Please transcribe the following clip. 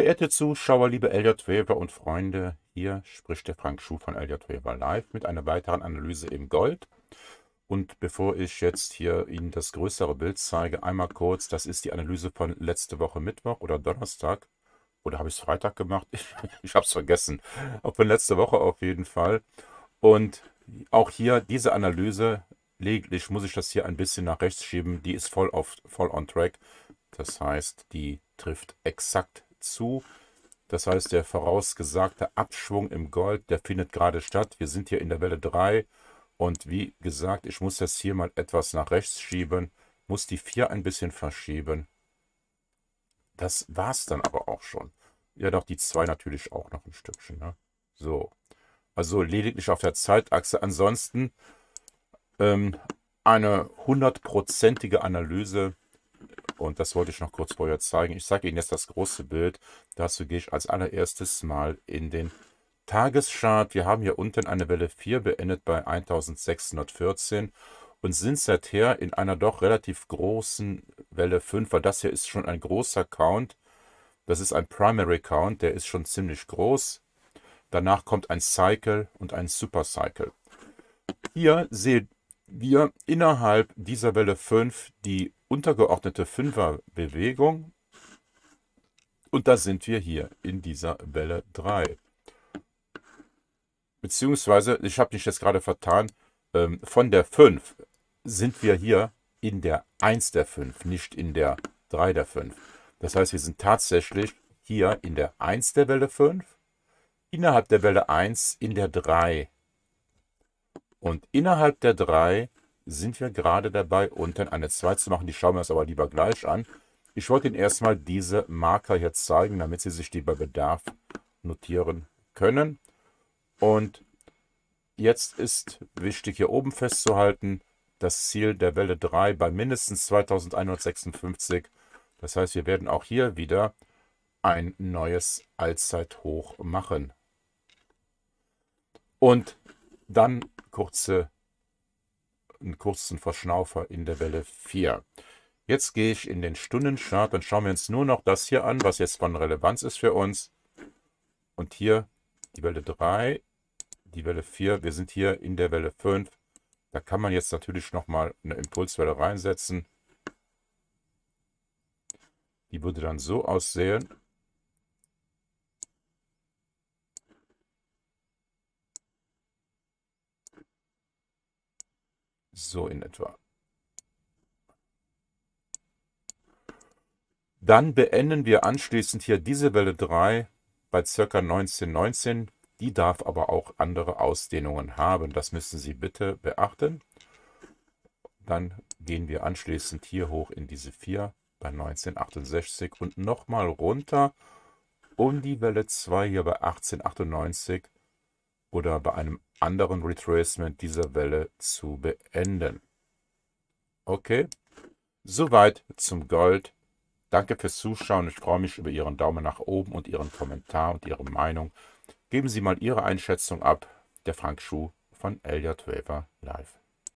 Verehrte Zuschauer, liebe LJ Waiver und Freunde, hier spricht der Frank Schuh von LJ Waiver Live mit einer weiteren Analyse im Gold. Und bevor ich jetzt hier Ihnen das größere Bild zeige, einmal kurz, das ist die Analyse von letzte Woche Mittwoch oder Donnerstag. Oder habe ich es Freitag gemacht? Ich, ich habe es vergessen. Auch von letzter Woche auf jeden Fall. Und auch hier diese Analyse, lediglich muss ich das hier ein bisschen nach rechts schieben, die ist voll, auf, voll on track. Das heißt, die trifft exakt zu. Das heißt, der vorausgesagte Abschwung im Gold, der findet gerade statt. Wir sind hier in der Welle 3 und wie gesagt, ich muss das hier mal etwas nach rechts schieben, muss die 4 ein bisschen verschieben. Das war's dann aber auch schon. Ja, doch, die 2 natürlich auch noch ein Stückchen. Ne? So, also lediglich auf der Zeitachse. Ansonsten ähm, eine hundertprozentige Analyse und das wollte ich noch kurz vorher zeigen. Ich zeige Ihnen jetzt das große Bild. Dazu gehe ich als allererstes mal in den Tageschart. Wir haben hier unten eine Welle 4 beendet bei 1614 und sind seither in einer doch relativ großen Welle 5, weil das hier ist schon ein großer Count. Das ist ein Primary Count, der ist schon ziemlich groß. Danach kommt ein Cycle und ein Super Cycle. Hier sehen wir innerhalb dieser Welle 5 die untergeordnete Fünferbewegung. Und da sind wir hier in dieser Welle 3. Beziehungsweise, ich habe mich jetzt gerade vertan, ähm, von der 5 sind wir hier in der 1 der 5, nicht in der 3 der 5. Das heißt, wir sind tatsächlich hier in der 1 der Welle 5, innerhalb der Welle 1 in der 3 und innerhalb der 3 sind wir gerade dabei, unten eine 2 zu machen. Die schauen wir uns aber lieber gleich an. Ich wollte Ihnen erstmal diese Marker hier zeigen, damit Sie sich die bei Bedarf notieren können. Und jetzt ist wichtig, hier oben festzuhalten, das Ziel der Welle 3 bei mindestens 2156. Das heißt, wir werden auch hier wieder ein neues Allzeithoch machen. Und dann kurze einen kurzen Verschnaufer in der Welle 4. Jetzt gehe ich in den Stundenchart, und schauen wir uns nur noch das hier an, was jetzt von Relevanz ist für uns. Und hier die Welle 3, die Welle 4, wir sind hier in der Welle 5. Da kann man jetzt natürlich nochmal eine Impulswelle reinsetzen. Die würde dann so aussehen. So in etwa. Dann beenden wir anschließend hier diese Welle 3 bei ca. 19,19. Die darf aber auch andere Ausdehnungen haben. Das müssen Sie bitte beachten. Dann gehen wir anschließend hier hoch in diese 4 bei 1968 und nochmal runter um die Welle 2 hier bei 1898 oder bei einem anderen Retracement dieser Welle zu beenden. Okay, soweit zum Gold. Danke fürs Zuschauen. Ich freue mich über Ihren Daumen nach oben und Ihren Kommentar und Ihre Meinung. Geben Sie mal Ihre Einschätzung ab. Der Frank Schuh von Elliott Waver Live.